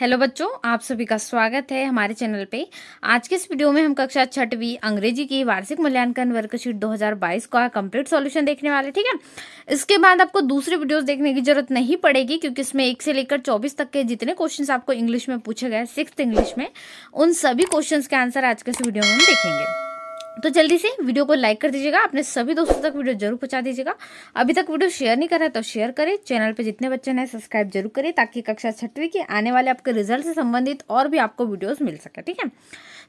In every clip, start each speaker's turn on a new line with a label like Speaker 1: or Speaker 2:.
Speaker 1: hello बच्चों आप सभी का स्वागत है हमारे चैनल पे आज के इस वीडियो में हम कक्षा छठवीं अंग्रेजी की वार्षिक मूल्यांकन वर्कशीट 2022 का कंप्लीट सॉल्यूशन देखने वाले ठीक है इसके बाद आपको दूसरे वीडियोस देखने की जरूरत नहीं पड़ेगी क्योंकि इसमें एक से लेकर 24 तक के जितने क्वेश्चन आपको इंग्लिश में पूछे गए सिक्स इंग्लिश में उन सभी क्वेश्चन के आंसर आज के इस वीडियो में हम देखेंगे तो जल्दी से वीडियो को लाइक कर दीजिएगा अपने सभी दोस्तों तक वीडियो जरूर पहुंचा दीजिएगा अभी तक वीडियो शेयर नहीं करा है तो शेयर करें चैनल पर जितने बच्चे हैं सब्सक्राइब जरूर करें ताकि कक्षा छठवीं के आने वाले आपके रिजल्ट से संबंधित और भी आपको वीडियोस मिल सके ठीक है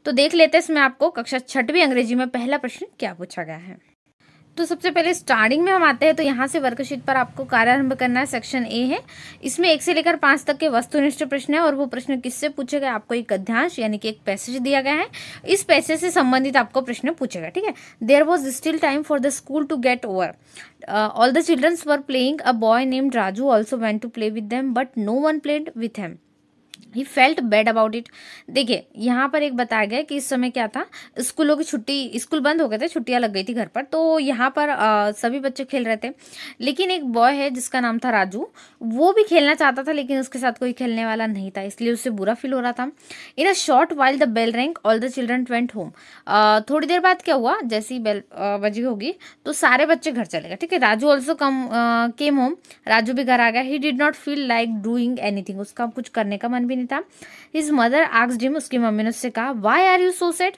Speaker 1: तो देख लेते हैं इसमें आपको कक्षा छठवीं अंग्रेजी में पहला प्रश्न क्या पूछा गया है तो सबसे पहले स्टार्टिंग में हम आते हैं तो यहाँ से वर्कशीट पर आपको कार्यारंभ करना है सेक्शन ए है इसमें एक से लेकर पांच तक के वस्तुनिष्ठ प्रश्न है और वो प्रश्न किससे पूछे गए आपको एक अध्यांश यानी कि एक पैसेज दिया गया है इस पैसेज से संबंधित आपको प्रश्न पूछेगा ठीक है there was still time for the school to get over all the childrens were playing a boy name Raju also went to play with them but no one played with him he felt bad about it देखिए यहाँ पर एक बताया गया कि इस समय क्या था स्कूलों की छुट्टी स्कूल बंद हो गए थे छुट्टियाँ लग गई थी घर पर तो यहाँ पर आ, सभी बच्चे खेल रहे थे लेकिन एक बॉय है जिसका नाम था राजू वो भी खेलना चाहता था लेकिन उसके साथ कोई खेलने वाला नहीं था इसलिए उससे बुरा फील हो रहा था in a short while the bell rang all the children went home थोड़ी देर बाद क्या हुआ जैसी बेल बजी होगी तो सारे बच्चे घर चले गए ठीक है Raju also come came home Raju भी घर आ गया he did not feel like doing anything उसका कुछ करने का मन भी नहीं था हिज मदर आग्स डिम उसकी मम्मी ने उससे कहा why are you so sad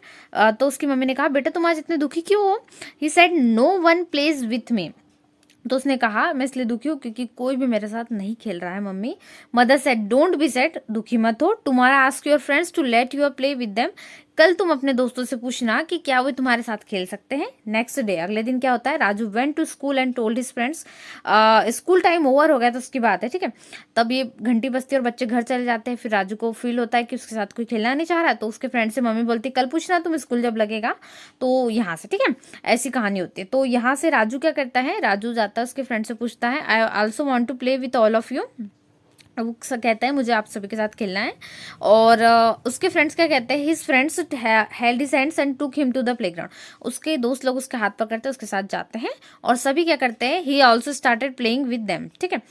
Speaker 1: तो उसकी मम्मी ने कहा बेटा तुम आज इतने दुखी क्यों हो he said no one plays with me तो उसने कहा मैं इसलिए दुखी हूँ क्योंकि कोई भी मेरे साथ नहीं खेल रहा है mummy mother said don't be sad दुखी मत हो tomorrow ask your friends to let you play with them कल तुम अपने दोस्तों से पूछना कि क्या वे तुम्हारे साथ खेल सकते हैं नेक्स्ट डे अगले दिन क्या होता है Raju went to school and told his friends school time over हो गया तो उसकी बात है ठीक है तब ये घंटी बजती और बच्चे घर चले जाते हैं फिर राजू को फील होता है कि उसके साथ कोई खेलना नहीं चाह रहा तो उसके फ्रेंड से मम्मी बोलती कल पूछना तुम स्कूल जब लगेगा तो यहाँ से ठीक है ऐसी कहानी होती है तो यहाँ से राजू क्या करता है राजू जाता है उसके फ्रेंड से पूछता है I also want to play with all of you वो कहता है मुझे आप सभी के साथ खेलना है और उसके फ्रेंड्स क्या कहते हैं his friends held his hands and took him to the playground उसके दोस्त लोग उसके हाथ पकड़ते हैं उसके साथ जाते हैं और सभी क्या करते हैं he also started playing with them ठीक है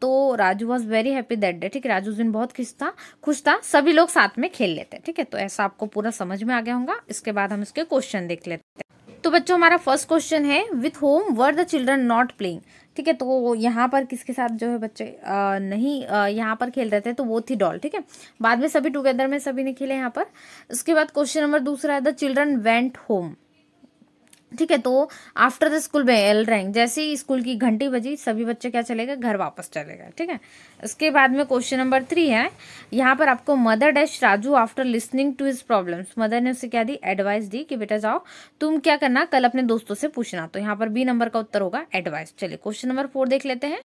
Speaker 1: तो Raju was very happy that day ठीक है राजू उस दिन बहुत खुश था खुश था सभी लोग साथ में खेल लेते हैं ठीक है तो ऐसा आपको पूरा समझ में आ गया होगा इसके बाद हम इसके क्वेश्चन देख लेते हैं तो बच्चों हमारा फर्स्ट क्वेश्चन है with whom were the children not playing ठीक है तो यहाँ पर किसके साथ जो है बच्चे आ, नहीं आ, यहाँ पर खेल रहे थे तो वो थी डॉल ठीक है बाद में सभी टुगेदर में सभी ने खेले यहाँ पर उसके बाद क्वेश्चन नंबर दूसरा है द चिल्ड्रन वेंट होम ठीक है तो after the school bell rang जैसे ही स्कूल की घंटी बजी सभी बच्चे क्या चलेगा घर वापस चलेगा ठीक है उसके बाद में क्वेश्चन नंबर थ्री है यहाँ पर आपको mother dash Raju after listening to his problems mother ने उसे क्या दी एडवाइस दी कि बेटा जाओ तुम क्या करना कल अपने दोस्तों से पूछना तो यहाँ पर बी नंबर का उत्तर होगा एडवाइस चलिए क्वेश्चन नंबर फोर देख लेते हैं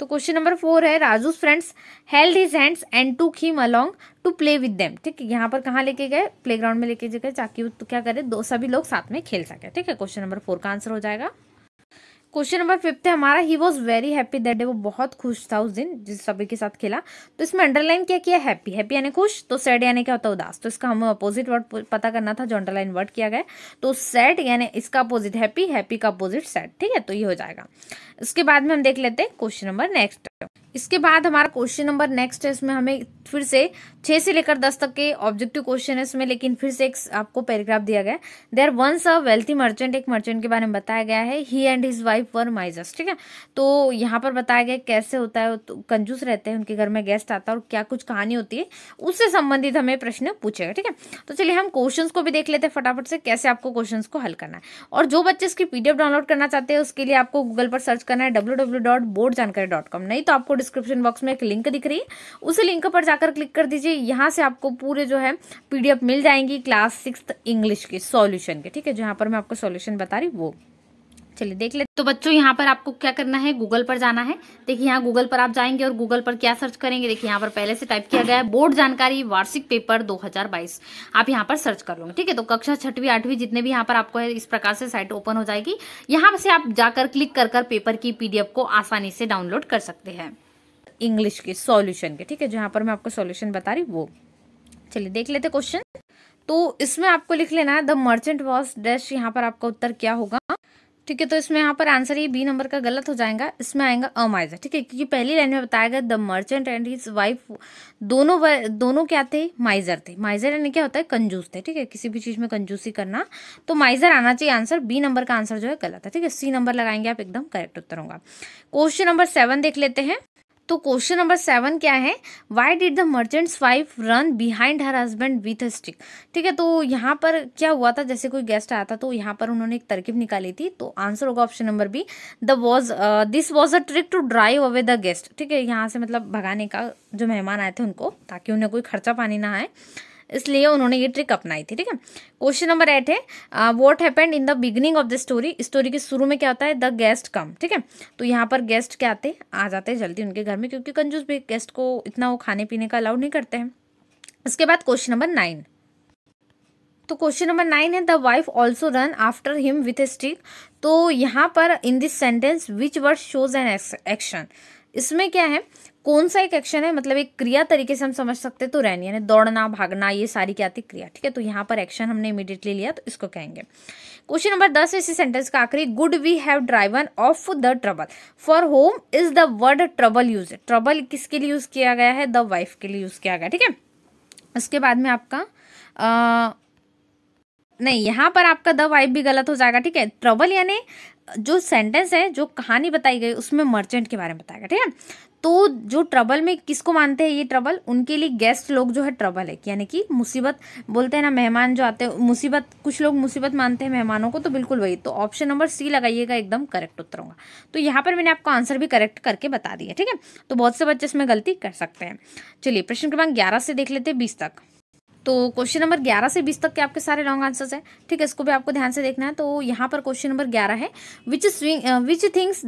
Speaker 1: तो क्वेश्चन नंबर फोर है Raju's friends held his hands and took him along to play with them ठीक है यहाँ पर कहाँ लेके गए प्लेग्राउंड में लेके गए ताकि तो क्या करे दो सभी लोग साथ में खेल सके ठीक है क्वेश्चन नंबर फोर का आंसर हो जाएगा क्वेश्चन नंबर फिफ्थ है हमारा he was very happy that day वो बहुत खुश था उस दिन जिस सभी के साथ खेला तो इसमें अंडरलाइन क्या किया हैप्पी हैप्पी यानी खुश तो सैड यानी क्या होता है उदास तो इसका हमें अपोजिट वर्ड पता करना था जो अंडरलाइन वर्ड किया गया तो सैड यानी इसका अपोजिट हैप्पी हैप्पी का अपोजिट सैड ठीक है तो ये हो जाएगा उसके बाद में हम देख लेते हैं क्वेश्चन नंबर नेक्स्ट इसके बाद हमारा क्वेश्चन नंबर नेक्स्ट है इसमें हमें फिर से छह से लेकर दस तक के ऑब्जेक्टिव क्वेश्चन है इसमें लेकिन फिर से एक आपको पैराग्राफ दिया गया there once a wealthy merchant एक मर्चेंट के बारे में बताया गया है he and his wife were misers ठीक है तो यहाँ पर बताया गया कैसे होता है तो कंजूस रहते हैं उनके घर में गेस्ट आता है और क्या कुछ कहानी होती है उससे संबंधित हमें प्रश्न पूछेगा ठीक है तो चलिए हम क्वेश्चन को भी देख लेते हैं फटाफट से कैसे आपको क्वेश्चन को हल करना है और जो बच्चे इसकी पीडीएफ डाउनलोड करना चाहते हैं उसके लिए आपको गूगल पर सर्च करना है डब्ल्यू नहीं तो तो आपको डिस्क्रिप्शन बॉक्स में एक लिंक दिख रही है उसी लिंक पर जाकर क्लिक कर दीजिए यहाँ से आपको पूरे जो है पीडीएफ मिल जाएंगी क्लास सिक्स इंग्लिश के सॉल्यूशन के ठीक है जहाँ पर मैं आपको सॉल्यूशन बता रही वो चलिए देख ले तो बच्चों यहाँ पर आपको क्या करना है गूगल पर जाना है देखिए यहाँ गूगल पर आप जाएंगे और गूगल पर क्या सर्च करेंगे देखिए यहाँ पर पहले से टाइप किया गया है बोर्ड जानकारी वार्षिक पेपर 2022 आप यहाँ पर सर्च कर लोगे ठीक है तो कक्षा छठवीं आठवीं जितने भी यहाँ पर आपको है इस प्रकार से साइट ओपन हो जाएगी यहाँ से आप जाकर क्लिक कर कर पेपर की पीडीएफ को आसानी से डाउनलोड कर सकते हैं इंग्लिश के सोल्यूशन के ठीक है जहाँ पर मैं आपको सोल्यूशन बता रही वो चलिए देख लेते क्वेश्चन तो इसमें आपको लिख लेना है द मर्चेंट वॉस डैश यहाँ पर आपका उत्तर क्या होगा ठीक है तो इसमें यहाँ पर आंसर ये बी नंबर का गलत हो जाएगा इसमें आएगा अमाइजर ठीक है क्योंकि पहली लाइन में बताया गया the merchant and his wife दोनों दोनों क्या थे माइजर थे माइजर यानी क्या होता है कंजूस थे ठीक है किसी भी चीज़ में कंजूसी करना तो माइजर आना चाहिए आंसर बी नंबर का आंसर जो है गलत है ठीक है सी नंबर लगाएंगे आप एकदम करेक्ट उत्तर होगा क्वेश्चन नंबर सेवन देख लेते हैं तो क्वेश्चन नंबर सेवन क्या है why did the merchant's wife run behind her husband with a stick ठीक है तो यहाँ पर क्या हुआ था जैसे कोई गेस्ट आया था तो यहाँ पर उन्होंने एक तरकीब निकाली थी तो आंसर होगा option number B the was this was a trick to drive away the guest ठीक है यहाँ से मतलब भगाने का जो मेहमान आए थे उनको ताकि उन्हें कोई खर्चा पानी ना आए इसलिए उन्होंने ये ट्रिक अपनाई थी ठीक है क्वेश्चन नंबर एट है what happened in the beginning of the story story के शुरू में क्या होता है द गेस्ट कम ठीक है तो यहाँ पर गेस्ट क्या आते आ जाते हैं जल्दी उनके घर में क्योंकि कंजूस भी गेस्ट को इतना वो खाने पीने का अलाउड नहीं करते हैं इसके बाद क्वेश्चन नंबर नाइन तो क्वेश्चन नंबर नाइन है the wife also run after him with a stick तो यहाँ पर in this sentence which word shows an action इसमें क्या है कौन सा एक एक्शन है मतलब एक क्रिया तरीके से हम समझ सकते हैं तो रैन यानी दौड़ना भागना ये सारी क्या आती क्रिया ठीक है तो यहाँ पर एक्शन हमने इमीडिएटली लिया तो इसको कहेंगे क्वेश्चन नंबर दस इसी सेंटेंस का आखिरी good we have driven off the trouble for home is the word trouble use trouble किसके लिए यूज किया गया है द वाइफ के लिए यूज किया गया ठीक है उसके बाद में आपका आ, नहीं यहाँ पर आपका द वाइफ भी गलत हो जाएगा ठीक है ट्रबल यानी जो सेंटेंस है जो कहानी बताई गई उसमें मर्चेंट के बारे में बताएगा ठीक है तो जो ट्रबल में किसको मानते हैं ये ट्रबल उनके लिए गेस्ट लोग जो है ट्रबल है यानी कि मुसीबत बोलते हैं ना मेहमान जो आते हैं मुसीबत कुछ लोग मुसीबत मानते हैं मेहमानों को तो बिल्कुल वही तो ऑप्शन नंबर सी लगाइएगा एकदम करेक्ट उत्तर होगा तो यहाँ पर मैंने आपको आंसर भी करेक्ट करके बता दिया ठीक है तो बहुत से बच्चे इसमें गलती कर सकते हैं चलिए प्रश्न क्रमांक ग्यारह से देख लेते हैं बीस तक तो क्वेश्चन नंबर ग्यारह से बीस तक के आपके सारे लॉन्ग आंसर्स हैं ठीक है इसको भी आपको ध्यान से देखना है तो यहाँ पर क्वेश्चन नंबर ग्यारह है which swing which things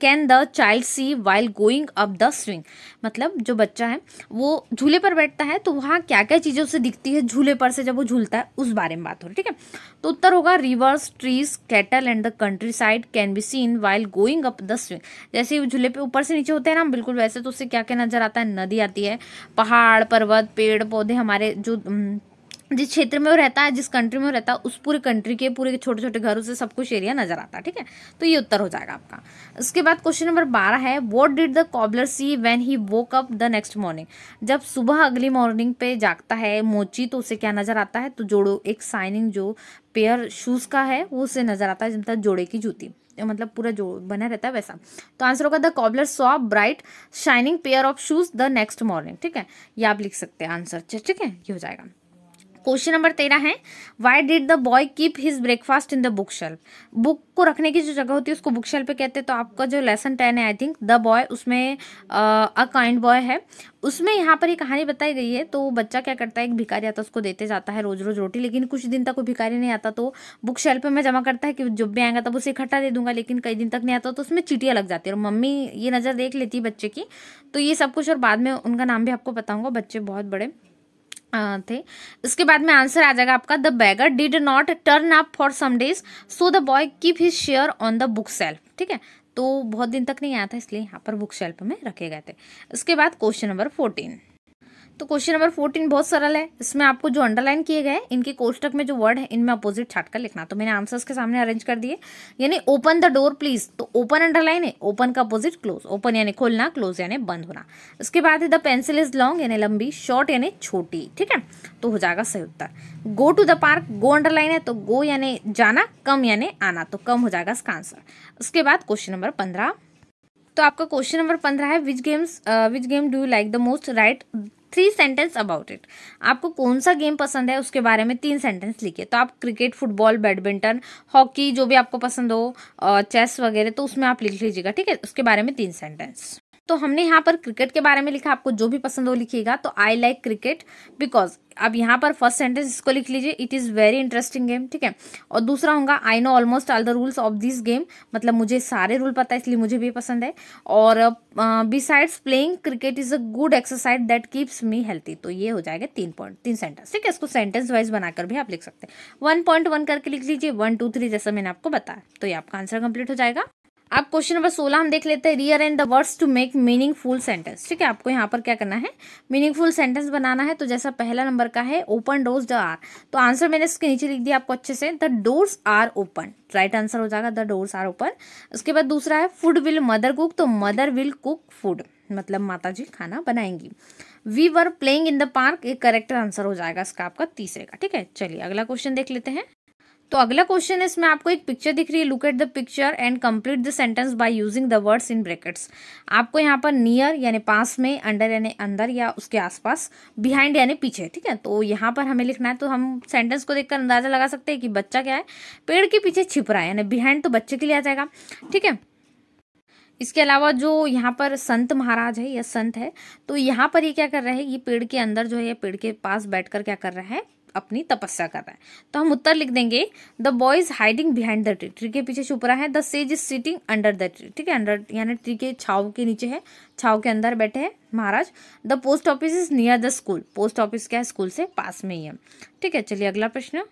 Speaker 1: can the child see while going up the swing मतलब जो बच्चा है वो झूले पर बैठता है तो वहाँ क्या क्या चीज़ें उसे दिखती है झूले पर से जब वो झूलता है उस बारे में बात हो रही ठीक है तो उत्तर होगा rivers trees cattle and the country side can be seen while going up the swing जैसे झूले पे ऊपर से नीचे होते हैं ना बिल्कुल वैसे तो उससे क्या क्या नजर आता है नदी आती है पहाड़ पर्वत पेड़ पौधे हमारे जो जिस क्षेत्र में वो रहता है जिस कंट्री में वो रहता है उस पूरे कंट्री के पूरे छोटे छोटे घरों से सब कुछ एरिया नजर आता है ठीक है तो ये उत्तर हो जाएगा आपका उसके बाद क्वेश्चन नंबर बारह है what did the cobbler see when he woke up the next morning जब सुबह अगली मॉर्निंग पे जागता है मोची तो उसे क्या नजर आता है तो जोड़ो एक साइनिंग जो पेयर शूज़ का है वो उसे नजर आता है जनता जोड़े की जूती मतलब पूरा जो बना रहता है वैसा तो आंसर होगा the cobbler saw bright shining pair of shoes the next morning ठीक है ये आप लिख सकते हैं आंसर ठीक है ये हो जाएगा क्वेश्चन नंबर तेरह है why did the boy keep his breakfast in the book shelf book को रखने की जो जगह होती है उसको बुक शेल्फ पे कहते हैं तो आपका जो लेसन टेन है आई थिंक द बॉय उसमें अ काइंड बॉय है उसमें यहाँ पर ये कहानी बताई गई है तो बच्चा क्या करता है एक भिखारी आता है उसको देते जाता है रोज रोज रोटी लेकिन कुछ दिन तक वो भिखारी नहीं आता तो बुक शेल्फ पर मैं जमा करता है कि जब भी आएगा तब उसे इकट्ठा दे दूंगा लेकिन कई दिन तक नहीं आता तो उसमें चिटियाँ लग जाती है और मम्मी ये नज़र देख लेती है बच्चे की तो ये सब कुछ और बाद में उनका नाम भी आपको बताऊँगा बच्चे बहुत बड़े थे इसके बाद में आंसर आ जाएगा आपका the beggar did not turn up for some days so the boy keep his share on the book shelf ठीक है तो बहुत दिन तक नहीं आया था इसलिए यहाँ पर बुक शेल्फ में रखे गए थे उसके बाद क्वेश्चन नंबर फोर्टीन तो क्वेश्चन नंबर फोर्टीन बहुत सरल है इसमें आपको जो अंडरलाइन किए गए इनके कोष्टक में जो वर्ड है इनमें अपोजिट छाट कर लिखना तो मैंने आंसर्स के सामने अरेंज कर दिए यानी ओपन द डोर प्लीज तो ओपन अंडरलाइन है ओपन का अपोजिट क्लोज ओपन यानी खोलना क्लोज यानी बंद होना उसके बाद है द पेंसिल इज लॉन्ग यानी लंबी शॉर्ट यानी छोटी ठीक है तो हो जाएगा सही उत्तर go to the park go underline है तो गो यानी जाना कम यानी आना तो कम हो जाएगा इसका आंसर उसके बाद क्वेश्चन नंबर पंद्रह तो आपका क्वेश्चन नंबर पंद्रह है which games which game do you like the most write three sentence about it आपको कौन सा गेम पसंद है उसके बारे में तीन सेंटेंस लिखिए तो आप क्रिकेट फुटबॉल बैडमिंटन हॉकी जो भी आपको पसंद हो चेस वगैरह तो उसमें आप लिख लीजिएगा ठीक है उसके बारे में तीन सेंटेंस तो हमने यहाँ पर क्रिकेट के बारे में लिखा आपको जो भी पसंद हो लिखिएगा तो आई लाइक क्रिकेट बिकॉज अब यहाँ पर फर्स्ट सेंटेंस इसको लिख लीजिए it is very interesting game ठीक है और दूसरा होगा I know almost all the rules of this game मतलब मुझे सारे रूल पता है इसलिए मुझे भी पसंद है और besides playing cricket is a good exercise that keeps me healthy तो ये हो जाएगा तीन पॉइंट तीन सेंटेंस ठीक है इसको सेंटेंस वाइज बनाकर भी आप लिख सकते हैं वन पॉइंट वन करके लिख लीजिए वन टू थ्री जैसा मैंने आपको बताया तो ये आपका आंसर कंप्लीट हो जाएगा अब क्वेश्चन नंबर सोलह हम देख लेते हैं rearrange the words to make meaningful sentence ठीक है आपको यहाँ पर क्या करना है मीनिंगफुल सेंटेंस बनाना है तो जैसा पहला नंबर का है ओपन डोर्स द आर तो आंसर मैंने इसके नीचे लिख दिया आपको अच्छे से the doors are open right answer हो जाएगा द डोर्स आर ओपन उसके बाद दूसरा है फूड विल मदर कुक तो मदर विल कुक फूड मतलब माता जी खाना बनाएंगी we were playing in the park एक करेक्ट आंसर हो जाएगा इसका आपका तीसरे का ठीक है चलिए अगला क्वेश्चन देख लेते हैं तो अगला क्वेश्चन है इसमें आपको एक पिक्चर दिख रही है look at the picture and complete the sentence by using the words in brackets आपको यहाँ पर नियर यानी पास में अंडर यानी अंदर या उसके आसपास बिहाइंड यानी पीछे ठीक है तो यहाँ पर हमें लिखना है तो हम सेंटेंस को देखकर अंदाजा लगा सकते हैं कि बच्चा क्या है पेड़ के पीछे छिप रहा है यानी बिहाइंड तो बच्चे के लिए आ जाएगा ठीक है इसके अलावा जो यहाँ पर संत महाराज है या संत है तो यहाँ पर ये क्या कर रहे हैं ये पेड़ के अंदर जो है ये पेड़ के पास बैठकर क्या कर रहा है अपनी तपस्या कर रहा है तो हम उत्तर लिख देंगे the boy is hiding behind the tree tree के पीछे छुप रहा है the sage is sitting under the tree ठीक है अंडर यानी ट्री के छाव के नीचे है छाव के अंदर बैठे हैं महाराज the post office is near the school post office क्या है स्कूल से पास में ही है ठीक है चलिए अगला प्रश्न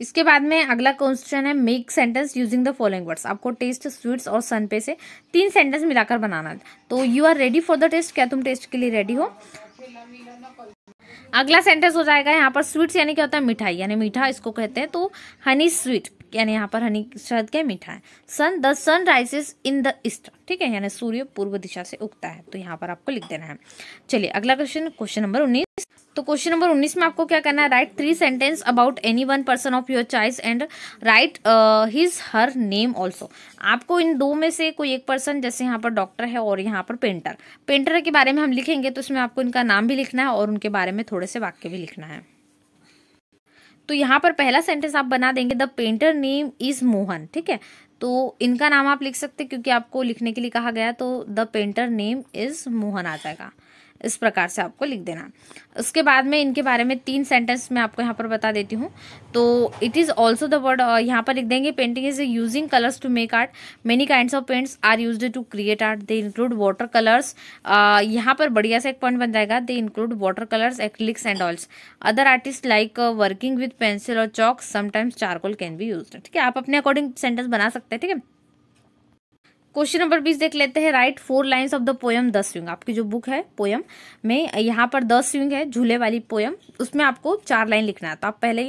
Speaker 1: इसके बाद में अगला क्वेश्चन है make sentence using the following words आपको टेस्ट स्वीट्स और सन पे से तीन सेंटेंस मिलाकर बनाना है तो you are ready for the test क्या तुम टेस्ट के लिए रेडी हो अगला सेंटेंस हो जाएगा यहाँ पर स्वीट्स यानी क्या होता है मिठाई यानी मीठा इसको कहते हैं तो हनी स्वीट यानी यहाँ पर हनी शरद क्या मीठा है sun the sun rises in the east ठीक है यानी सूर्य पूर्व दिशा से उगता है तो यहाँ पर आपको लिख देना है चलिए अगला क्वेश्चन क्वेश्चन नंबर उन्नीस तो क्वेश्चन नंबर उन्नीस में आपको क्या करना है write three sentence about any one person of your choice and write his her name also आपको इन दो में से कोई एक पर्सन जैसे यहाँ पर डॉक्टर है और यहाँ पर पेंटर पेंटर के बारे में हम लिखेंगे तो उसमें आपको इनका नाम भी लिखना है और उनके बारे में थोड़े से वाक्य भी लिखना है तो यहाँ पर पहला सेंटेंस आप बना देंगे the painter name is Mohan ठीक है तो इनका नाम आप लिख सकते क्योंकि आपको लिखने के लिए कहा गया तो the painter name is Mohan आ जाएगा इस प्रकार से आपको लिख देना उसके बाद में इनके बारे में तीन सेंटेंस मैं आपको यहाँ पर बता देती हूँ तो it is also the word यहाँ पर लिख देंगे painting is using colours to make art many kind of paints are use to create art they include water colours यहाँ पर बढ़िया से एक पॉइंट बन जाएगा they include water colours acrylics and oils other artist like working with pencil और chalk sometimes charcoal can be use ठीक है आप अपने अकॉर्डिंग सेंटेंस बना सकते हैं ठीक है क्वेश्चन नंबर बीस देख लेते हैं write four lines of the poem दस स्विंग आपकी जो बुक है पोयम में यहाँ पर दस स्विंग है झूले वाली पोयम उसमें आपको चार लाइन लिखना है तो आप पहले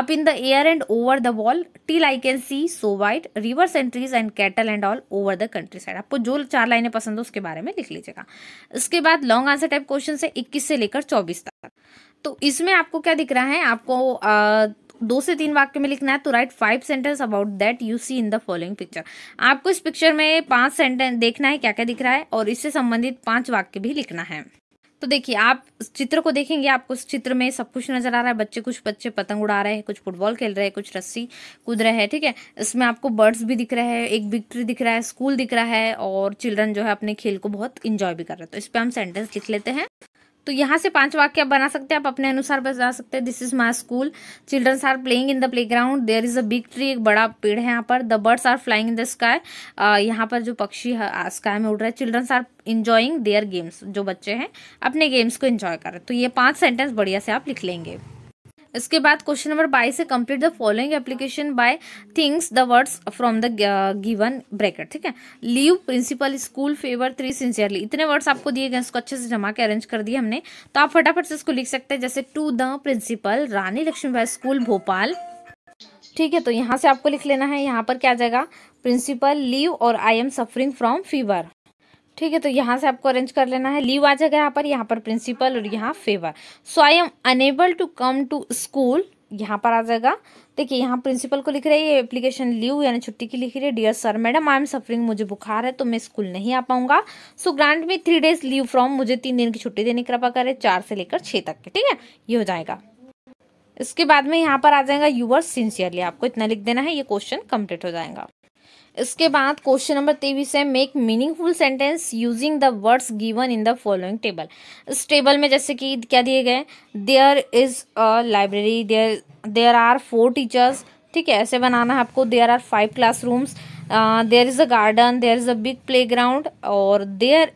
Speaker 1: up in the air and over the wall till I can see so wide river and trees and cattle and all over the country side आपको जो चार लाइनें पसंद हो उसके बारे में लिख लीजिएगा इसके बाद लॉन्ग आंसर टाइप क्वेश्चन है इक्कीस से लेकर चौबीस तक तो इसमें आपको क्या दिख रहा है आपको आ, दो से तीन वाक्य में लिखना है तो write five sentence about that you see in the following picture आपको इस पिक्चर में पांच सेंटेंस देखना है क्या क्या दिख रहा है और इससे संबंधित पांच वाक्य भी लिखना है तो देखिए आप चित्र को देखेंगे आपको इस चित्र में सब कुछ नजर आ रहा है बच्चे कुछ बच्चे पतंग उड़ा रहे हैं कुछ फुटबॉल खेल रहे हैं कुछ रस्सी कूद रहे हैं ठीक है इसमें आपको बर्ड्स भी दिख रहे हैं एक विक्ट्री दिख रहा है स्कूल दिख रहा है और चिल्ड्रन जो है अपने खेल को बहुत इंजॉय भी कर रहे हैं तो इस पर हम सेंटेंस लिख लेते हैं तो यहाँ से पांच वाक्य बना सकते हैं आप अपने अनुसार बना सकते हैं this is my school childrens are playing in the play ground there is a big tree एक बड़ा पेड़ है यहाँ पर the birds are flying in the sky यहाँ पर जो पक्षी स्काई में उड़ रहे हैं childrens are enjoying their games जो बच्चे हैं अपने गेम्स को इंजॉय कर रहे हैं तो ये पांच सेंटेंस बढ़िया से आप लिख लेंगे इसके बाद क्वेश्चन नंबर बाईस से complete the following application by things the words from the given bracket ठीक है leave principal school favour three sincerely इतने वर्ड्स आपको दिए गए इसको अच्छे से जमा के अरेंज कर दिए हमने तो आप फटाफट से इसको लिख सकते हैं जैसे to the principal Rani Laxmibai school Bhopal ठीक है तो यहाँ से आपको लिख लेना है यहाँ पर क्या जाएगा प्रिंसिपल लीव और I am suffering from fever ठीक है तो यहाँ से आपको अरेंज कर लेना है लीव आ जाएगा यहाँ पर यहाँ पर प्रिंसिपल और यहाँ favour so I am unable to come to school यहाँ पर आ जाएगा देखिए यहाँ प्रिंसिपल को लिख रही है ये एप्लीकेशन लीव यानी छुट्टी की लिख रही है dear sir madam I am suffering मुझे बुखार है तो मैं स्कूल नहीं आ पाऊंगा so grant me three days leave from मुझे तीन दिन की छुट्टी देने की कृपा करें चार से लेकर छः तक की ठीक है ये हो जाएगा इसके बाद में यहाँ पर आ जाएगा आर सिंसियरली आपको इतना लिख देना है ये क्वेश्चन कंप्लीट हो जाएगा इसके बाद क्वेश्चन नंबर तेईस है make meaningful sentence using the words given in the following table इस टेबल में जैसे कि क्या दिए गए there is a library there there are four teachers ठीक है ऐसे बनाना है आपको there are five class rooms there is a garden there is a big play ground और there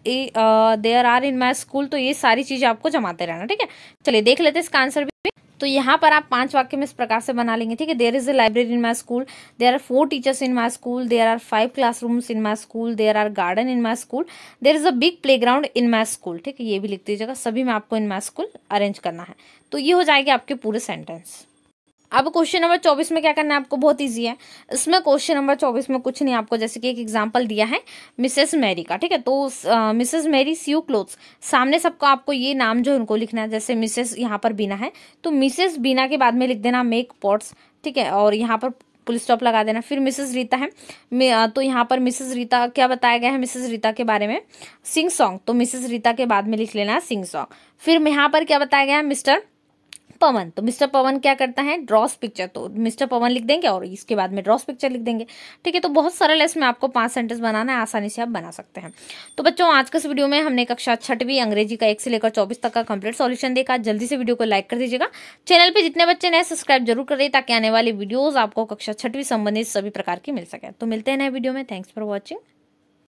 Speaker 1: there are in my school तो ये सारी चीज़ें आपको जमाते रहना ठीक है चलिए देख लेते हैं इसका आंसर भी तो यहाँ पर आप पांच वाक्य में इस प्रकार से बना लेंगे ठीक है there is a library in my school there are four teachers in my school there are five classrooms in my school there are garden in my school there is a big play ground in my school ठीक है ये भी लिख दीजिएगा सभी में आपको इन my school arrange करना है तो ये हो जाएगी आपके पूरे सेंटेंस अब क्वेश्चन नंबर चौबीस में क्या करना है आपको बहुत ईजी है इसमें क्वेश्चन नंबर चौबीस में कुछ नहीं आपको जैसे कि एक एग्जाम्पल दिया है मिसेस मैरी का ठीक है तो मिसेस मैरी सी क्लोथ्स सामने सबको आपको ये नाम जो है उनको लिखना है जैसे मिसेस यहाँ पर बीना है तो मिसेस बीना के बाद में लिख देना मेक पॉट्स ठीक है और यहाँ पर पुलिस स्टॉप लगा देना फिर मिसेस रीता है तो यहाँ पर मिसेस रीता क्या बताया गया है मिसेस रीता के बारे में सिंग सॉन्ग तो मिसेस रीता के बाद में लिख लेना सिंग सॉन्ग फिर यहाँ पर क्या बताया गया है मिस्टर पवन तो मिस्टर पवन क्या करता है ड्रॉस पिक्चर तो मिस्टर पवन लिख देंगे और इसके बाद में ड्रॉस पिक्चर लिख देंगे ठीक है तो बहुत सरल है इसमें आपको पांच सेंटेंस बनाना है आसानी से आप बना सकते हैं तो बच्चों आज के इस वीडियो में हमने कक्षा छठवीं अंग्रेजी का एक से लेकर चौबीस तक का कंप्लीट सॉल्यूशन देखा जल्दी से वीडियो को लाइक कर दीजिएगा चैनल पर जितने बच्चे नए सब्सक्राइब जरूर करें ताकि आने वाली वीडियोज आपको कक्षा छठवीं संबंधित सभी प्रकार की मिल सके तो मिलते हैं नए वीडियो में थैंक्स फॉर वॉचिंग